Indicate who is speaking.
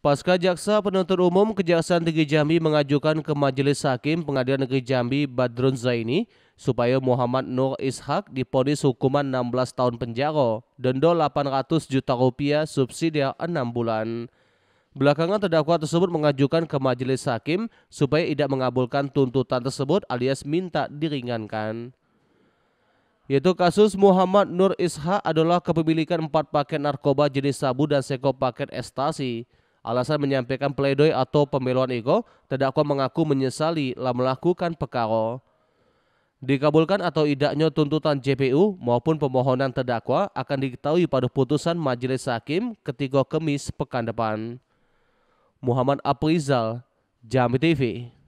Speaker 1: Pasca jaksa penuntut umum Kejaksaan Tinggi Jambi mengajukan ke Majelis Hakim Pengadilan Negeri Jambi Badrun Zaini supaya Muhammad Nur Ishak diponis hukuman 16 tahun penjara, denda 800 juta rupiah, subsidi 6 bulan. Belakangan terdakwa tersebut mengajukan ke Majelis Hakim supaya tidak mengabulkan tuntutan tersebut alias minta diringankan yaitu kasus Muhammad Nur Ishak adalah kepemilikan empat paket narkoba jenis sabu dan seko paket estasi. Alasan menyampaikan pledoi atau pembelaan ego, terdakwa mengaku menyesali telah melakukan perkara. Dikabulkan atau tidaknya tuntutan JPU maupun pemohonan terdakwa akan diketahui pada putusan majelis hakim ketiga Kemis pekan depan. Muhammad Aprizal, Jambi TV.